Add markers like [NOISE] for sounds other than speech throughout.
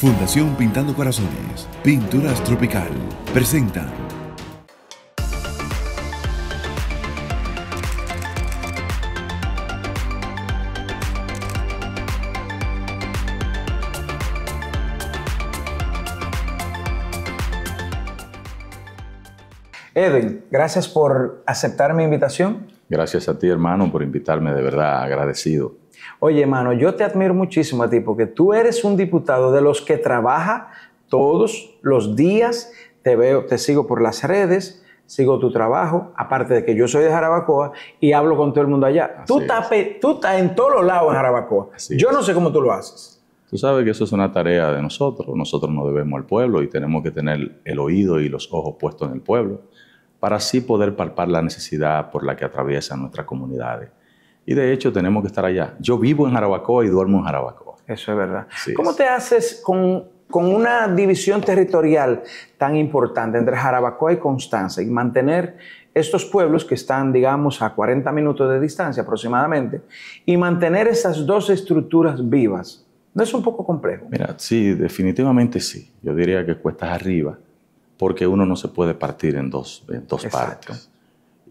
Fundación Pintando Corazones, Pinturas Tropical, presenta. Edwin, gracias por aceptar mi invitación. Gracias a ti, hermano, por invitarme, de verdad agradecido. Oye, hermano, yo te admiro muchísimo a ti porque tú eres un diputado de los que trabaja todos los días. Te veo, te sigo por las redes, sigo tu trabajo, aparte de que yo soy de Jarabacoa y hablo con todo el mundo allá. tú estás, tú en todos los lados en Jarabacoa. yo no sé cómo tú lo haces. Tú sabes que eso es una tarea de nosotros. Nosotros nos debemos al pueblo y tenemos que tener el oído y los ojos puestos en el pueblo para así poder palpar la necesidad por la que atraviesan nuestras comunidades y de hecho tenemos que estar allá. Yo vivo en Jarabacoa y duermo en Jarabacoa. Eso es verdad. ¿Cómo te haces con, con, una división territorial tan importante entre Jarabacoa y Constanza y mantener estos pueblos que están, digamos, a 40 minutos de distancia aproximadamente y mantener esas dos estructuras vivas? ¿No es un poco complejo? Mira, sí, definitivamente sí. Yo diría que cuestas arriba porque uno no se puede partir en dos, en dos partes.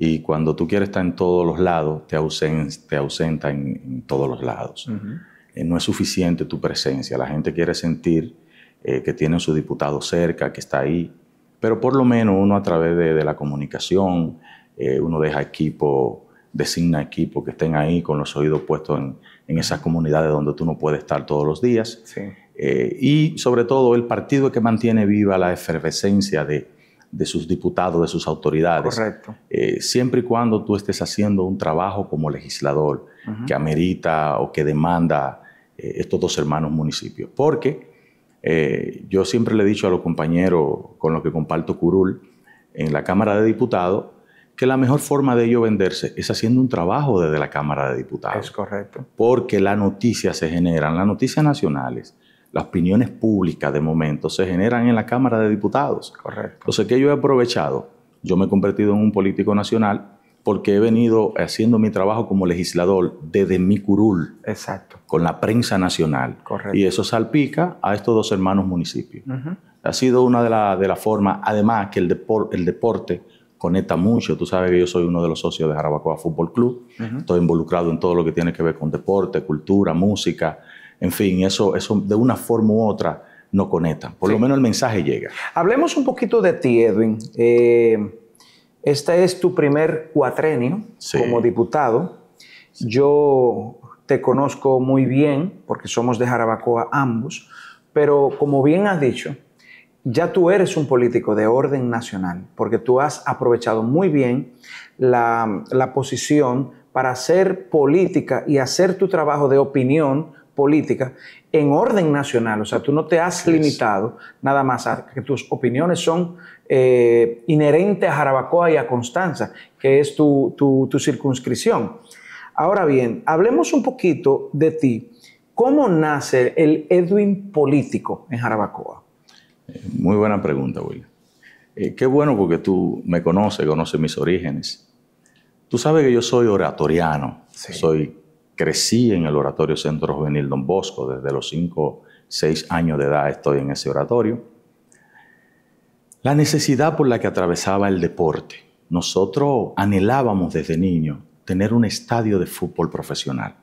Y cuando tú quieres estar en todos los lados, te, ausenta en, todos los lados. Eh, no es suficiente tu presencia. La gente quiere sentir eh, que tiene su diputado cerca, que está ahí. Pero por lo menos uno a través de, la comunicación, eh, uno deja equipo, designa equipo que estén ahí con los oídos puestos en, esas comunidades donde tú no puedes estar todos los días. y sobre todo el partido que mantiene viva la efervescencia de, de sus diputados, de sus autoridades. Eh, siempre y cuando tú estés haciendo un trabajo como legislador que amerita o que demanda eh, estos dos hermanos municipios. Porque eh, yo siempre le he dicho a los compañeros con los que comparto curul en la Cámara de Diputados que la mejor forma de ello venderse es haciendo un trabajo desde la Cámara de Diputados. Es correcto. Porque la noticia se generan, las noticias nacionales las opiniones públicas de momento se generan en la Cámara de Diputados. Correcto. Entonces, que yo he aprovechado? Yo me he convertido en un político nacional porque he venido haciendo mi trabajo como legislador desde mi curul. Exacto. Con la prensa nacional. Correcto. Y eso salpica a estos dos hermanos municipios. Ha sido una de las de la formas, además que el, deporte conecta mucho. Tú sabes que yo soy uno de los socios de Jarabacoa Fútbol Club. Estoy involucrado en todo lo que tiene que ver con deporte, cultura, música, en fin, eso, eso de una forma u otra no conecta. Por lo menos el mensaje llega. Hablemos un poquito de ti, Edwin. este es tu primer cuatrenio como diputado. Yo te conozco muy bien porque somos de Jarabacoa ambos, pero como bien has dicho, ya tú eres un político de orden nacional porque tú has aprovechado muy bien la, la posición para hacer política y hacer tu trabajo de opinión política en orden nacional. O sea, tú no te has limitado nada más a que tus opiniones son eh, inherentes a Jarabacoa y a Constanza, que es tu, circunscripción. Ahora bien, hablemos un poquito de ti. ¿Cómo nace el Edwin político en Jarabacoa? Eh, muy buena pregunta, William. Eh, qué bueno porque tú me conoces, conoces mis orígenes. Tú sabes que yo soy oratoriano, soy crecí en el oratorio Centro Juvenil Don Bosco, desde los 5, 6 años de edad estoy en ese oratorio. La necesidad por la que atravesaba el deporte. Nosotros anhelábamos desde niño tener un estadio de fútbol profesional,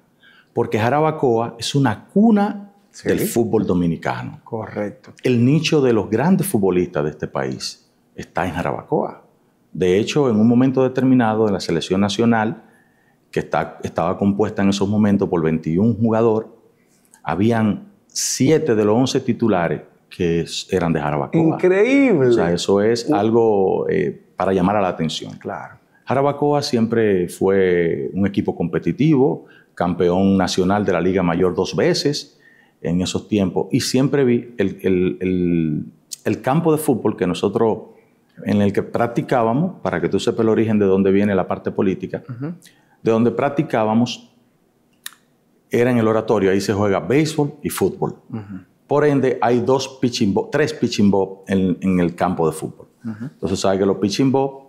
porque Jarabacoa es una cuna del fútbol dominicano. Correcto. El nicho de los grandes futbolistas de este país está en Jarabacoa. De hecho, en un momento determinado de la selección nacional, que estaba compuesta en esos momentos por 21 jugadores, habían 7 de los 11 titulares que eran de Jarabacoa. Increíble. O sea, eso es uh. algo eh, para llamar a la atención, claro. Jarabacoa siempre fue un equipo competitivo, campeón nacional de la Liga Mayor dos veces en esos tiempos, y siempre vi el, campo de fútbol que nosotros, en el que practicábamos, para que tú sepas el origen de dónde viene la parte política, de donde practicábamos era en el oratorio. Ahí se juega béisbol y fútbol. Por ende, hay dos pitching tres pitching box en, el campo de fútbol. Entonces, sabe que los pitching box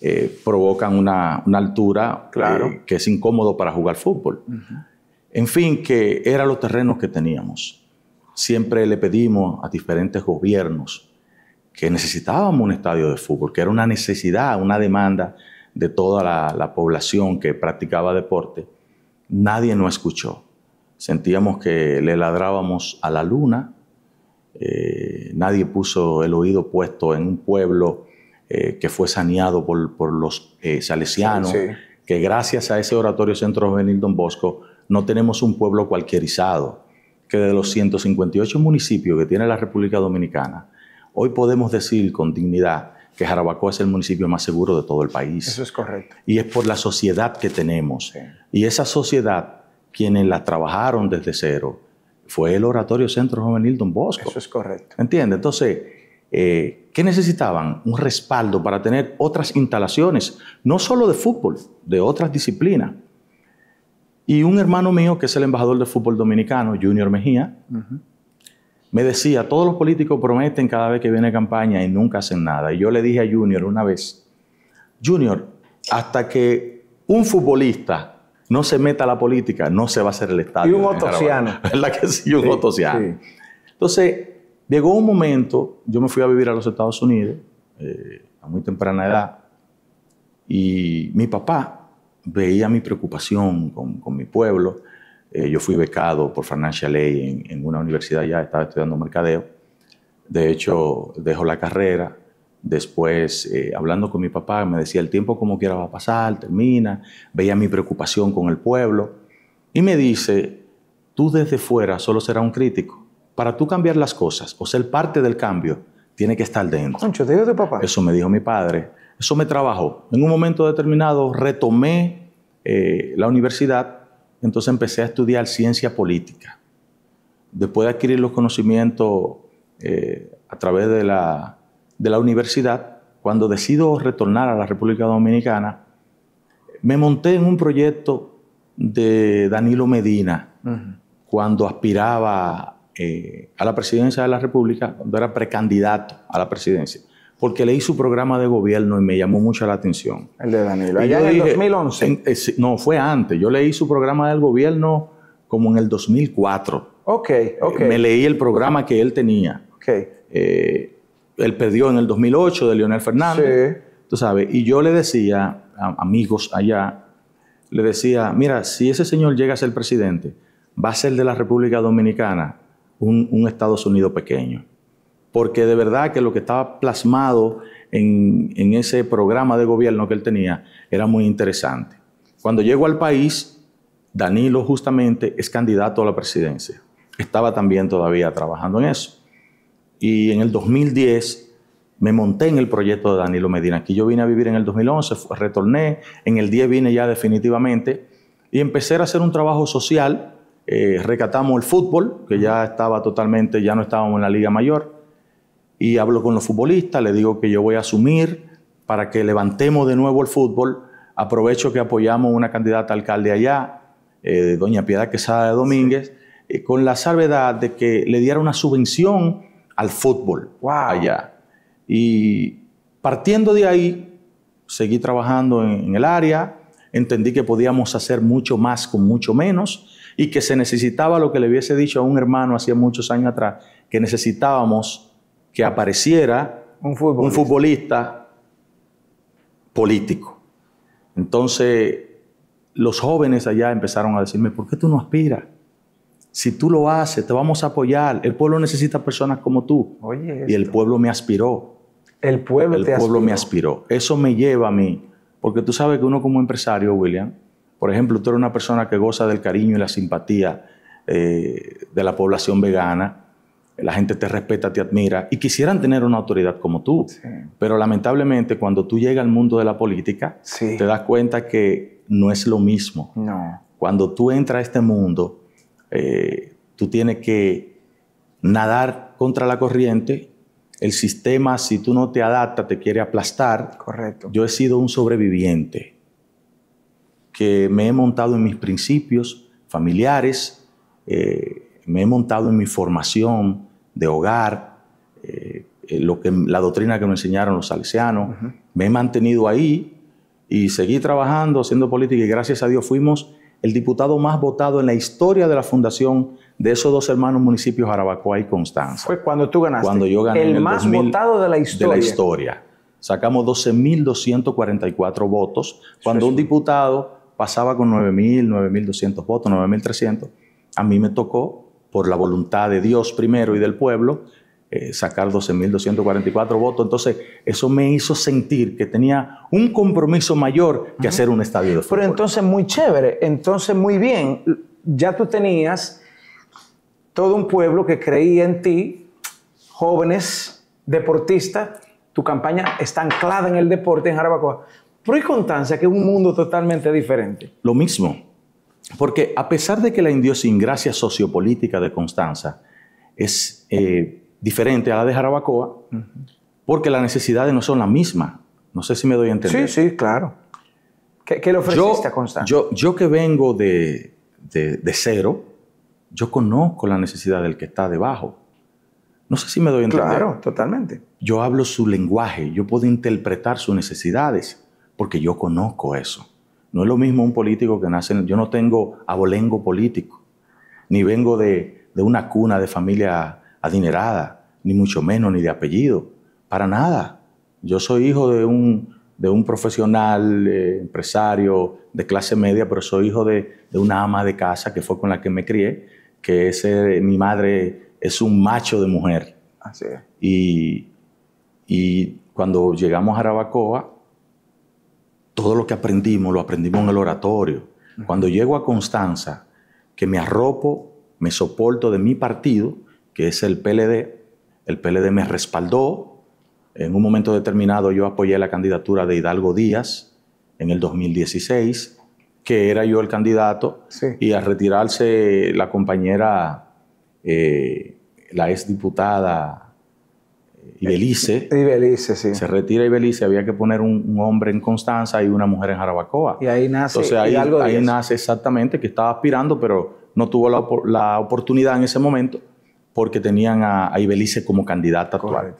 eh, provocan una, altura eh, que es incómodo para jugar fútbol. En fin, que eran los terrenos que teníamos. Siempre le pedimos a diferentes gobiernos que necesitábamos un estadio de fútbol, que era una necesidad, una demanda de toda la, población que practicaba deporte, nadie nos escuchó. Sentíamos que le ladrábamos a la luna, eh, nadie puso el oído puesto en un pueblo eh, que fue saneado por, los eh, salesianos, que gracias a ese oratorio Centro Juvenil Don Bosco no tenemos un pueblo cualquierizado, que de los 158 municipios que tiene la República Dominicana, hoy podemos decir con dignidad que Jarabacoa es el municipio más seguro de todo el país. Eso es correcto. Y es por la sociedad que tenemos. Y esa sociedad, quienes la trabajaron desde cero, fue el Oratorio Centro Juvenil Don Bosco. Eso es correcto. ¿Entiendes? Entonces, eh, ¿qué necesitaban? Un respaldo para tener otras instalaciones, no solo de fútbol, de otras disciplinas. Y un hermano mío, que es el embajador de fútbol dominicano, Junior Mejía, me decía, todos los políticos prometen cada vez que viene campaña y nunca hacen nada. Y yo le dije a Junior una vez, Junior, hasta que un futbolista no se meta a la política, no se va a hacer el estado. Y un otosiano. [LAUGHS] ¿Verdad que sí? Un otosiano. Entonces, llegó un momento, yo me fui a vivir a los Estados Unidos eh, a muy temprana edad, y mi papá veía mi preocupación con, con mi pueblo eh, yo fui becado por Financial Ley en, una universidad ya, estaba estudiando mercadeo. De hecho, dejó la carrera. Después, eh, hablando con mi papá, me decía, el tiempo como quiera va a pasar, termina. Veía mi preocupación con el pueblo. Y me dice, tú desde fuera solo serás un crítico. Para tú cambiar las cosas o ser parte del cambio, tiene que estar dentro. papá. Eso me dijo mi padre. Eso me trabajó. En un momento determinado retomé eh, la universidad entonces empecé a estudiar ciencia política. Después de adquirir los conocimientos eh, a través de la, universidad, cuando decido retornar a la República Dominicana, me monté en un proyecto de Danilo Medina, cuando aspiraba eh, a la presidencia de la República, cuando era precandidato a la presidencia porque leí su programa de gobierno y me llamó mucho la atención. El de Danilo. Allá en el 2011. Eh, no, fue antes. Yo leí su programa del gobierno como en el 2004. Ok, eh, ok. me leí el programa que él tenía. Ok. Eh, él perdió en el 2008 de Leonel Fernández. Sí. Tú sabes. Y yo le decía a amigos allá, le decía, mira, si ese señor llega a ser presidente, va a ser de la República Dominicana un Estados Unidos pequeño porque de verdad que lo que estaba plasmado en, ese programa de gobierno que él tenía era muy interesante. Cuando llego al país, Danilo justamente es candidato a la presidencia. Estaba también todavía trabajando en eso. Y en el 2010 me monté en el proyecto de Danilo Medina. Aquí yo vine a vivir en el 2011, retorné, en el 10 vine ya definitivamente y empecé a hacer un trabajo social. Eh, recatamos el fútbol, que ya estaba totalmente, ya no estábamos en la Liga Mayor y hablo con los futbolistas, le digo que yo voy a asumir para que levantemos de nuevo el fútbol. Aprovecho que apoyamos una candidata alcalde allá, eh, doña Piedad Quesada de Domínguez, eh, con la salvedad de que le diera una subvención al fútbol wow. Y partiendo de ahí, seguí trabajando en, en el área, entendí que podíamos hacer mucho más con mucho menos y que se necesitaba lo que le hubiese dicho a un hermano hacía muchos años atrás, que necesitábamos que ah. apareciera un futbolista, político. Entonces, los jóvenes allá empezaron a decirme, ¿por qué tú no aspiras? Si tú lo haces, te vamos a apoyar. El pueblo necesita personas como tú. y el pueblo me aspiró. El pueblo el pueblo me aspiró. Eso me lleva a mí, porque tú sabes que uno como empresario, William, por ejemplo, tú eres una persona que goza del cariño y la simpatía eh, de la población vegana la gente te respeta, te admira y quisieran tener una autoridad como tú. Pero lamentablemente cuando tú llegas al mundo de la política, te das cuenta que no es lo mismo. Cuando tú entras a este mundo, eh, tú tienes que nadar contra la corriente. El sistema, si tú no te adaptas, te quiere aplastar. Correcto. Yo he sido un sobreviviente que me he montado en mis principios familiares, eh, me he montado en mi formación de hogar, eh, lo que, la doctrina que me enseñaron los salesianos, me he mantenido ahí y seguí trabajando, haciendo política y gracias a Dios fuimos el diputado más votado en la historia de la fundación de esos dos hermanos municipios, Arabacoa y Constanza. Fue cuando tú ganaste. Cuando yo gané. El, el más votado de la historia. De la historia. Sacamos 12.244 votos, cuando un diputado pasaba con 9.000, 9.200 votos, 9.300. A mí me tocó por la voluntad de Dios primero y del pueblo, eh, sacar 12.244 votos. Entonces, eso me hizo sentir que tenía un compromiso mayor que hacer un estadio de Pero entonces, muy chévere, entonces, muy bien, ya tú tenías todo un pueblo que creía en ti, jóvenes, deportistas, tu campaña está anclada en el deporte en Jarabacoa. Pero hay constancia que es un mundo totalmente diferente. Lo mismo porque a pesar de que la idiosincrasia sociopolítica de Constanza es eh, diferente a la de Jarabacoa, porque las necesidades no son las mismas. No sé si me doy a entender. Sí, sí, claro. ¿Qué, le ofreciste a Constanza? Yo, que vengo de, de, cero, yo conozco la necesidad del que está debajo. No sé si me doy a entender. Claro, totalmente. Yo hablo su lenguaje, yo puedo interpretar sus necesidades, porque yo conozco eso. No es lo mismo un político que nace Yo no tengo abolengo político, ni vengo de, una cuna de familia adinerada, ni mucho menos, ni de apellido, para nada. Yo soy hijo de un, profesional, eh, empresario de clase media, pero soy hijo de, una ama de casa que fue con la que me crié, que es, mi madre es un macho de mujer. Así Y, y cuando llegamos a Rabacoa, todo lo que aprendimos lo aprendimos en el oratorio. Cuando llego a Constanza, que me arropo, me soporto de mi partido, que es el PLD, el PLD me respaldó. En un momento determinado yo apoyé la candidatura de Hidalgo Díaz en el 2016, que era yo el candidato, y al retirarse la compañera, eh, la exdiputada y Belice. Se retira y Belice, había que poner un, hombre en Constanza y una mujer en Jarabacoa. Y ahí nace. Entonces ahí, algo ahí nace exactamente que estaba aspirando, pero no tuvo la, oportunidad en ese momento porque tenían a, Ibelice como candidata actual.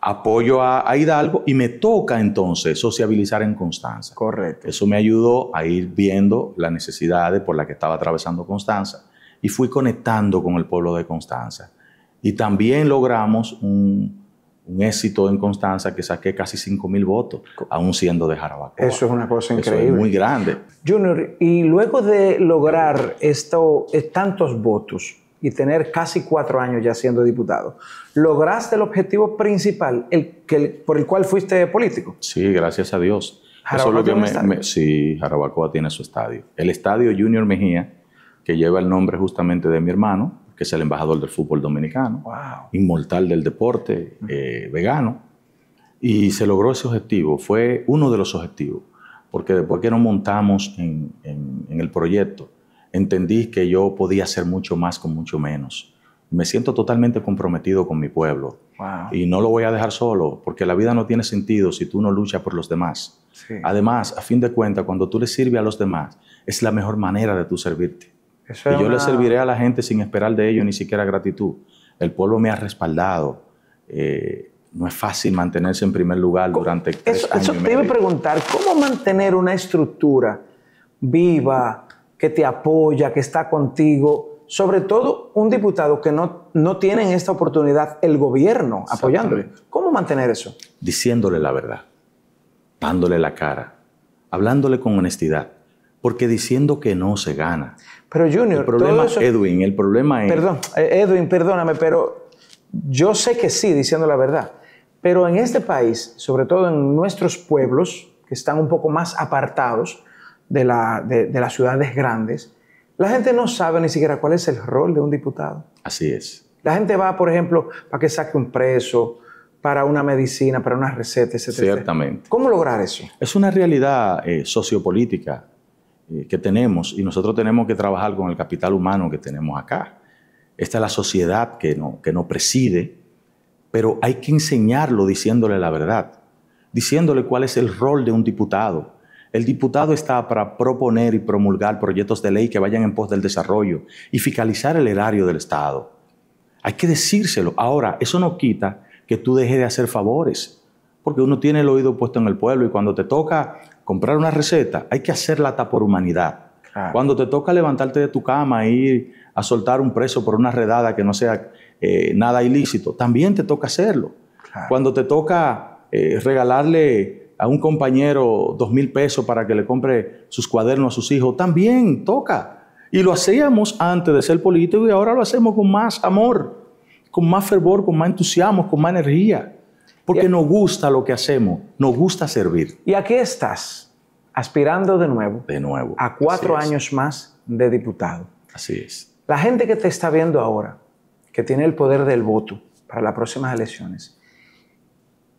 Apoyo a, Hidalgo y me toca entonces sociabilizar en Constanza. Correcto. Eso me ayudó a ir viendo las necesidades por las que estaba atravesando Constanza y fui conectando con el pueblo de Constanza. Y también logramos un, un éxito en Constanza que saqué casi 5.000 votos, aún siendo de Jarabacoa. Eso es una cosa increíble. Eso es muy grande. Junior, y luego de lograr esto, tantos votos y tener casi cuatro años ya siendo diputado, ¿lograste el objetivo principal el, que, por el cual fuiste político? Sí, gracias a Dios. sí, Jarabacoa tiene su estadio. El estadio Junior Mejía, que lleva el nombre justamente de mi hermano, es el embajador del fútbol dominicano, inmortal del deporte, eh, vegano. Y se logró ese objetivo, fue uno de los objetivos, porque después que nos montamos en, el proyecto, entendí que yo podía hacer mucho más con mucho menos. Me siento totalmente comprometido con mi pueblo y no lo voy a dejar solo, porque la vida no tiene sentido si tú no luchas por los demás. Además, a fin de cuentas, cuando tú le sirves a los demás, es la mejor manera de tú servirte y yo le serviré a la gente sin esperar de ello ni siquiera gratitud. El pueblo me ha respaldado. Eh, no es fácil mantenerse en primer lugar durante eso, tres Eso te preguntar, ¿cómo mantener una estructura viva, que te apoya, que está contigo? Sobre todo un diputado que no, no tiene en esta oportunidad el gobierno apoyándole. ¿Cómo mantener eso? Diciéndole la verdad, dándole la cara, hablándole con honestidad, porque diciendo que no se gana. Pero Junior, el problema es Edwin, el problema es... Perdón, eh, Edwin, perdóname, pero yo sé que sí, diciendo la verdad, pero en este país, sobre todo en nuestros pueblos, que están un poco más apartados de, las ciudades grandes, la gente no sabe ni siquiera cuál es el rol de un diputado. Así es. La gente va, por ejemplo, para que saque un preso, para una medicina, para unas recetas, etc. Ciertamente. ¿Cómo lograr eso? Es una realidad eh, sociopolítica eh, que tenemos y nosotros tenemos que trabajar con el capital humano que tenemos acá. Esta es la sociedad que, no, que nos preside, pero hay que enseñarlo diciéndole la verdad, diciéndole cuál es el rol de un diputado, el diputado está para proponer y promulgar proyectos de ley que vayan en pos del desarrollo y fiscalizar el erario del Estado. Hay que decírselo. Ahora, eso no quita que tú dejes de hacer favores, porque uno tiene el oído puesto en el pueblo y cuando te toca comprar una receta, hay que hacerla por humanidad. Cuando te toca levantarte de tu cama e ir a soltar un preso por una redada que no sea eh, nada ilícito, también te toca hacerlo. Cuando te toca eh, regalarle a un compañero dos mil pesos para que le compre sus cuadernos a sus hijos, también toca. Y lo hacíamos antes de ser político y ahora lo hacemos con más amor, con más fervor, con más entusiasmo, con más energía. Porque nos gusta lo que hacemos, nos gusta servir. Y aquí estás, aspirando de nuevo. De nuevo. A cuatro años más de diputado. Así es. La gente que te está viendo ahora, que tiene el poder del voto para las próximas elecciones,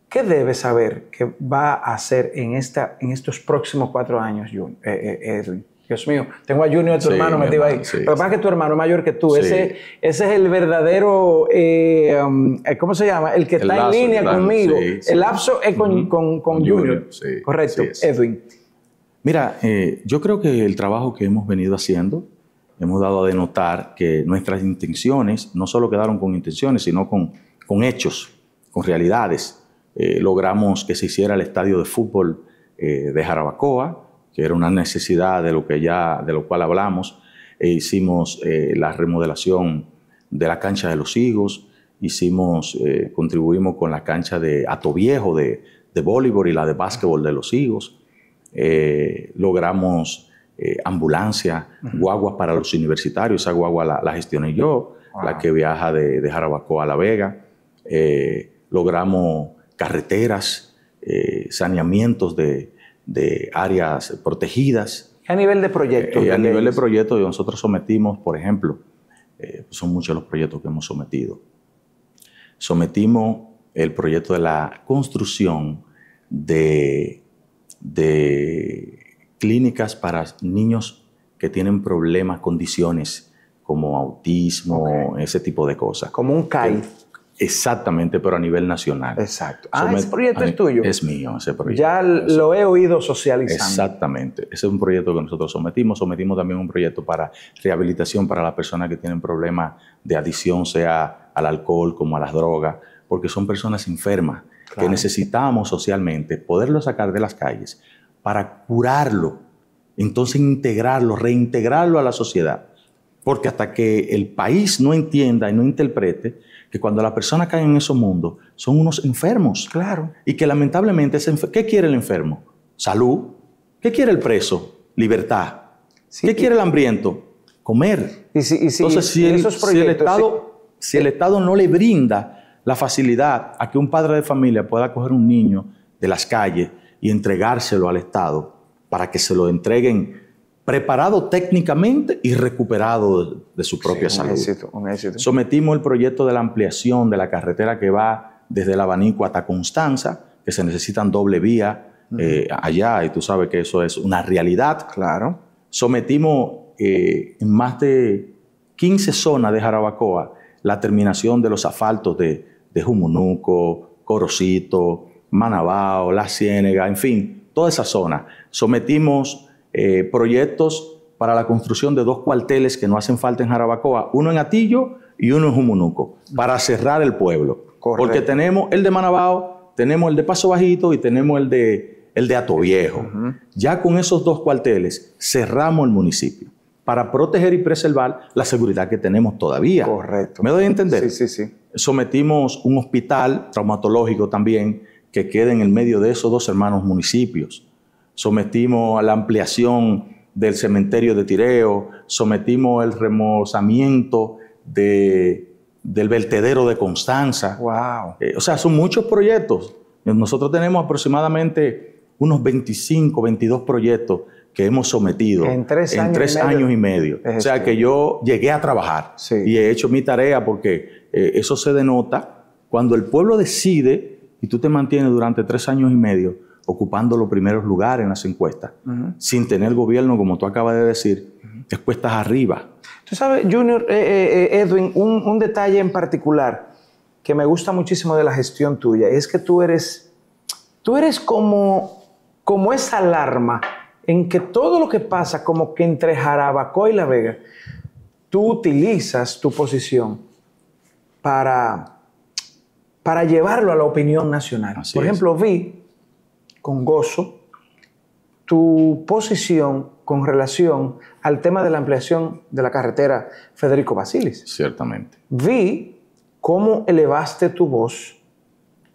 ¿qué debe saber que va a hacer en, en estos próximos cuatro años, eh, eh, Edwin? Dios mío, tengo a Junior, tu hermano metido ahí. Pero pasa que tu hermano es mayor que tú. Ese, ese es el verdadero, eh, um, eh, ¿cómo se llama? El que está en línea conmigo. el lapso es con, Junior. Correcto, Edwin. Mira, eh, yo creo que el trabajo que hemos venido haciendo, hemos dado a denotar que nuestras intenciones no solo quedaron con intenciones, sino con, con hechos, con realidades. logramos que se hiciera el estadio de fútbol de Jarabacoa, que era una necesidad de lo, que ya, de lo cual hablamos. E hicimos eh, la remodelación de la cancha de los Higos, hicimos, eh, contribuimos con la cancha de Atoviejo de, de voleibol y la de básquetbol de los Higos. Eh, logramos ambulancia, guaguas para los universitarios, esa guagua la, la gestioné yo, la que viaja de, de, Jarabacoa a La Vega. logramos carreteras, saneamientos de, de áreas protegidas. A nivel de proyecto. a nivel de proyectos, eh, eh, nosotros sometimos, por ejemplo, eh, pues son muchos los proyectos que hemos sometido. Sometimos el proyecto de la construcción de, de clínicas para niños que tienen problemas, condiciones como autismo, ese tipo de cosas. Como un CAI. Exactamente, pero a nivel nacional. Exacto. Ah, ese proyecto es tuyo. Es mío ese proyecto. Ya lo he oído socializando. Exactamente. Ese es un proyecto que nosotros sometimos. Sometimos también un proyecto para rehabilitación para las personas que tienen problemas de adicción, sea al alcohol como a las drogas, porque son personas enfermas que necesitamos socialmente poderlo sacar de las calles para curarlo, entonces integrarlo, reintegrarlo a la sociedad. Porque hasta que el país no entienda y no interprete que cuando las personas caen en esos mundos son unos enfermos. Claro. Y que lamentablemente, ¿qué quiere el enfermo? Salud. ¿Qué quiere el preso? Libertad. ¿Qué quiere el hambriento? Comer. Y si, Entonces, el, Estado, si el Estado no le brinda la facilidad a que un padre de familia pueda coger un niño de las calles y entregárselo al Estado para que se lo entreguen preparado técnicamente y recuperado de, su propia un salud. Éxito, Sometimos el proyecto de la ampliación de la carretera que va desde el abanico hasta Constanza, que se necesitan doble vía eh, allá, y tú sabes que eso es una realidad. Claro. Sometimos eh, en más de 15 zonas de Jarabacoa la terminación de los asfaltos de, de Jumunuco, Corocito, Manabao, La Ciénega, en fin, toda esa zona. Sometimos eh, proyectos para la construcción de dos cuarteles que no hacen falta en Jarabacoa, uno en Atillo y uno en Jumunuco, para cerrar el pueblo. Porque tenemos el de Manabao, tenemos el de Paso Bajito y tenemos el de, el de Atoviejo. Ya con esos dos cuarteles cerramos el municipio para proteger y preservar la seguridad que tenemos todavía. Correcto. ¿Me doy a entender? Sí, sí, sí. Sometimos un hospital traumatológico también que quede en el medio de esos dos hermanos municipios sometimos a la ampliación del cementerio de Tireo, sometimos el remozamiento de, del vertedero de Constanza. Wow. Eh, o sea, son muchos proyectos. Nosotros tenemos aproximadamente unos 25, 22 proyectos que hemos sometido en tres, años, y medio. o sea, que yo llegué a trabajar y he hecho mi tarea porque eh, eso se denota cuando el pueblo decide y tú te mantienes durante tres años y medio ocupando los primeros lugares en las encuestas, sin tener gobierno, como tú acabas de decir, es cuestas arriba. Tú sabes, Junior, eh, eh, eh, Edwin, un, detalle en particular que me gusta muchísimo de la gestión tuya es que tú eres, tú eres como, como esa alarma en que todo lo que pasa como que entre Jarabacoa y La Vega, tú utilizas tu posición para, para llevarlo a la opinión nacional. Por ejemplo, vi con gozo tu posición con relación al tema de la ampliación de la carretera Federico Basilis. Ciertamente. Vi cómo elevaste tu voz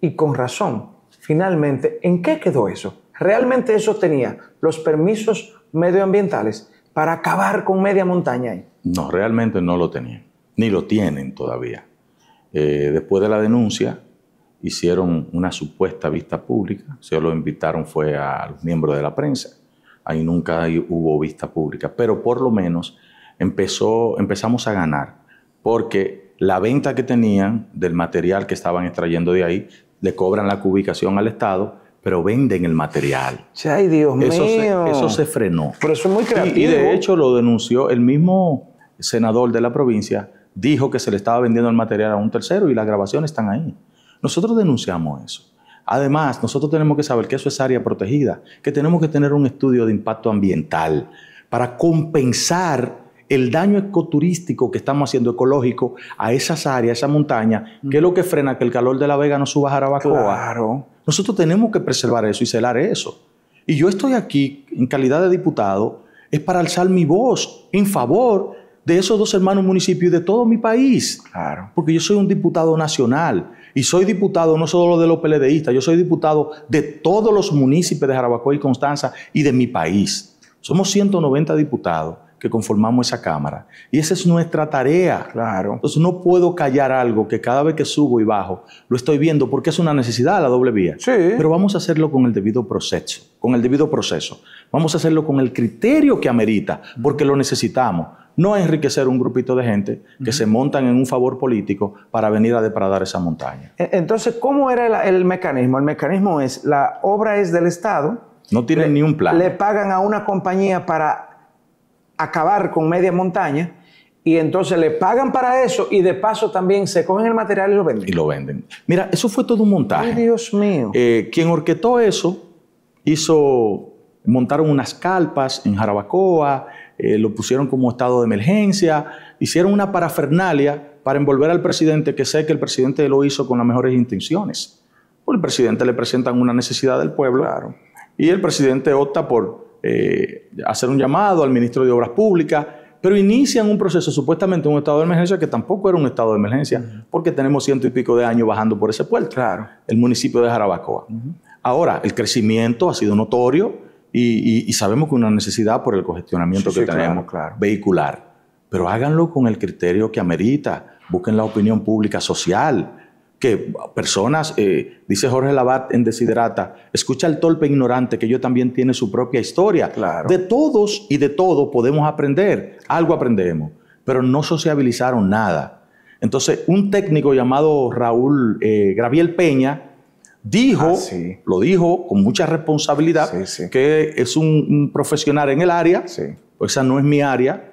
y con razón. Finalmente, ¿en qué quedó eso? ¿Realmente eso tenía los permisos medioambientales para acabar con media montaña ahí? No, realmente no lo tenían, ni lo tienen todavía. Eh, después de la denuncia, hicieron una supuesta vista pública, se lo invitaron fue a los miembros de la prensa, ahí nunca hubo vista pública, pero por lo menos empezó, empezamos a ganar, porque la venta que tenían del material que estaban extrayendo de ahí, le cobran la cubicación al Estado, pero venden el material. ¡Ay, Dios eso mío! eso se frenó. Pero eso es muy y de hecho lo denunció el mismo senador de la provincia, dijo que se le estaba vendiendo el material a un tercero y las grabaciones están ahí. Nosotros denunciamos eso. Además, nosotros tenemos que saber que eso es área protegida, que tenemos que tener un estudio de impacto ambiental para compensar el daño ecoturístico que estamos haciendo ecológico a esas áreas, a esa montaña, que es lo que frena que el calor de la Vega no suba a Jarabacoa. Claro. Nosotros tenemos que preservar eso y celar eso. Y yo estoy aquí en calidad de diputado, es para alzar mi voz en favor de esos dos hermanos municipios y de todo mi país. Claro. Porque yo soy un diputado nacional y soy diputado no solo de los PLDistas, yo soy diputado de todos los municipios de Jarabacoa y Constanza y de mi país. Somos 190 diputados que conformamos esa Cámara. Y esa es nuestra tarea. Claro. Entonces no puedo callar algo que cada vez que subo y bajo lo estoy viendo porque es una necesidad la doble vía. Pero vamos a hacerlo con el debido proceso, con el debido proceso. Vamos a hacerlo con el criterio que amerita, porque lo necesitamos no enriquecer un grupito de gente que se montan en un favor político para venir a depradar esa montaña. E, entonces, ¿cómo era el, mecanismo? El mecanismo es, la obra es del Estado. No tienen ni un plan. Le pagan a una compañía para acabar con media montaña y entonces le pagan para eso y de paso también se cogen el material y lo venden. Y lo venden. Mira, eso fue todo un montaje. Ay, Dios mío. Eh, quien orquestó eso hizo, montaron unas calpas en Jarabacoa, eh, lo pusieron como estado de emergencia, hicieron una parafernalia para envolver al presidente, que sé que el presidente lo hizo con las mejores intenciones. Pues el presidente le presentan una necesidad del pueblo, claro, y el presidente opta por eh, hacer un llamado al ministro de Obras Públicas, pero inician un proceso, supuestamente un estado de emergencia, que tampoco era un estado de emergencia, porque tenemos ciento y pico de años bajando por ese puerto, claro. el municipio de Jarabacoa. Ahora, el crecimiento ha sido notorio, y, sabemos que una necesidad por el congestionamiento que tenemos vehicular, pero háganlo con el criterio que amerita, busquen la opinión pública social, que personas, eh, dice Jorge Labat en Desiderata, escucha al tolpe ignorante que yo también tiene su propia historia. De todos y de todo podemos aprender, algo aprendemos, pero no sociabilizaron nada. Entonces, un técnico llamado Raúl eh, Graviel Peña, dijo, ah, lo dijo con mucha responsabilidad, que es un, profesional en el área, pues esa no es mi área,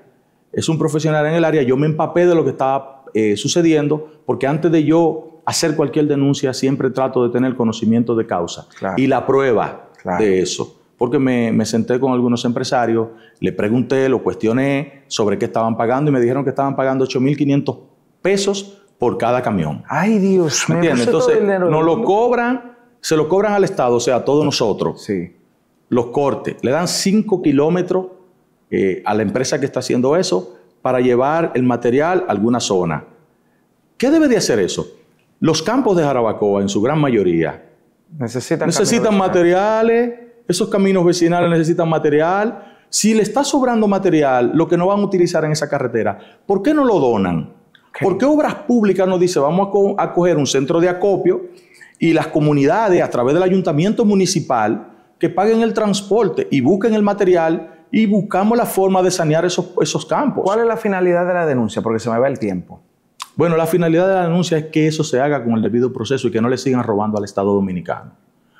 es un profesional en el área, yo me empapé de lo que estaba eh, sucediendo, porque antes de yo hacer cualquier denuncia siempre trato de tener conocimiento de causa y la prueba de eso. Porque me, me senté con algunos empresarios, le pregunté, lo cuestioné sobre qué estaban pagando y me dijeron que estaban pagando 8.500 pesos por cada camión. Ay, Dios, no entiendes? Entonces, nos lo cobran, se lo cobran al Estado, o sea, a todos ah, nosotros. Sí. Los cortes, le dan 5 kilómetros eh, a la empresa que está haciendo eso para llevar el material a alguna zona. ¿Qué debe de hacer eso? Los campos de Jarabacoa, en su gran mayoría, necesitan, necesitan materiales, esos caminos vecinales necesitan material. Si le está sobrando material, lo que no van a utilizar en esa carretera, ¿por qué no lo donan? ¿Por qué Obras Públicas nos dice, vamos a, coger un centro de acopio y las comunidades a través del ayuntamiento municipal que paguen el transporte y busquen el material y buscamos la forma de sanear esos, esos campos. ¿Cuál es la finalidad de la denuncia? Porque se me va el tiempo. Bueno, la finalidad de la denuncia es que eso se haga con el debido proceso y que no le sigan robando al Estado dominicano.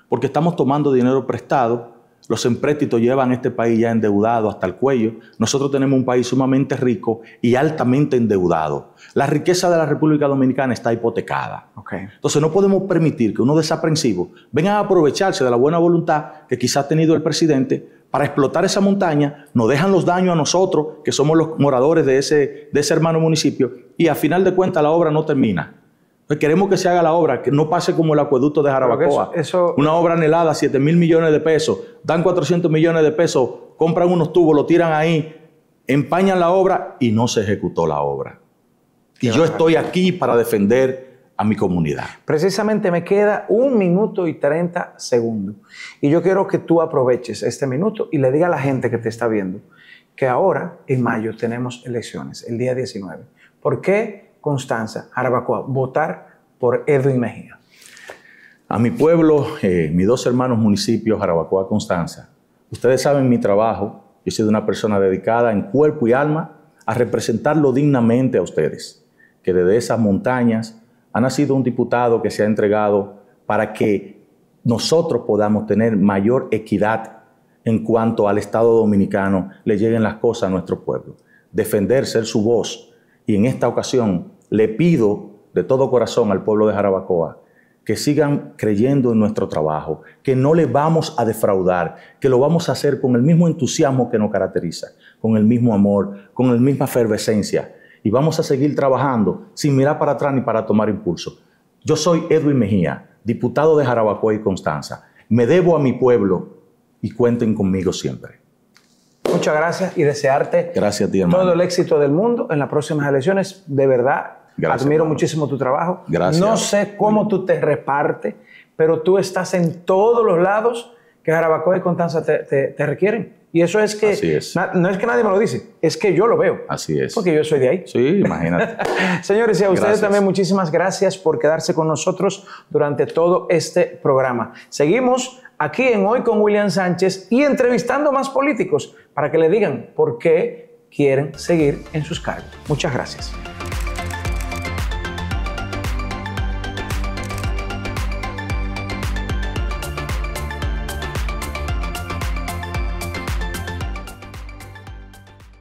Porque estamos tomando dinero prestado los empréstitos llevan este país ya endeudado hasta el cuello. Nosotros tenemos un país sumamente rico y altamente endeudado. La riqueza de la República Dominicana está hipotecada. Entonces no podemos permitir que uno desaprensivo vengan a aprovecharse de la buena voluntad que quizás ha tenido el presidente para explotar esa montaña, nos dejan los daños a nosotros, que somos los moradores de ese, de ese hermano municipio, y a final de cuentas la obra no termina. Queremos que se haga la obra, que no pase como el acueducto de Jarabacoa. Una obra anhelada, 7 mil millones de pesos, dan 400 millones de pesos, compran unos tubos, lo tiran ahí, empañan la obra y no se ejecutó la obra. Y yo estoy aquí para defender a mi comunidad. Precisamente me queda un minuto y 30 segundos. Y yo quiero que tú aproveches este minuto y le diga a la gente que te está viendo que ahora, en mayo, tenemos elecciones, el día 19. ¿Por qué? Constanza, Jarabacoa, votar por Edwin Mejía? A mi pueblo, eh, mis dos hermanos municipios, Jarabacoa, Constanza, ustedes saben mi trabajo. Yo sido una persona dedicada en cuerpo y alma a representarlo dignamente a ustedes, que desde esas montañas ha nacido un diputado que se ha entregado para que nosotros podamos tener mayor equidad en cuanto al Estado dominicano le lleguen las cosas a nuestro pueblo. Defender, ser su voz. Y en esta ocasión le pido de todo corazón al pueblo de Jarabacoa que sigan creyendo en nuestro trabajo, que no le vamos a defraudar, que lo vamos a hacer con el mismo entusiasmo que nos caracteriza, con el mismo amor, con la misma efervescencia. Y vamos a seguir trabajando sin mirar para atrás ni para tomar impulso. Yo soy Edwin Mejía, diputado de Jarabacoa y Constanza. Me debo a mi pueblo y cuenten conmigo siempre muchas gracias y desearte todo el éxito del mundo en las próximas elecciones. De verdad, admiro muchísimo tu trabajo. No sé cómo tú te repartes, pero tú estás en todos los lados que Jarabacoa y Constanza te, requieren. Y eso es que no es que nadie me lo dice, es que yo lo veo. Así es. Porque yo soy de ahí. Sí, imagínate. [LAUGHS] Señores, y a ustedes también muchísimas gracias por quedarse con nosotros durante todo este programa. Seguimos aquí en Hoy con William Sánchez y entrevistando más políticos para que le digan por qué quieren seguir en sus cargos. Muchas gracias.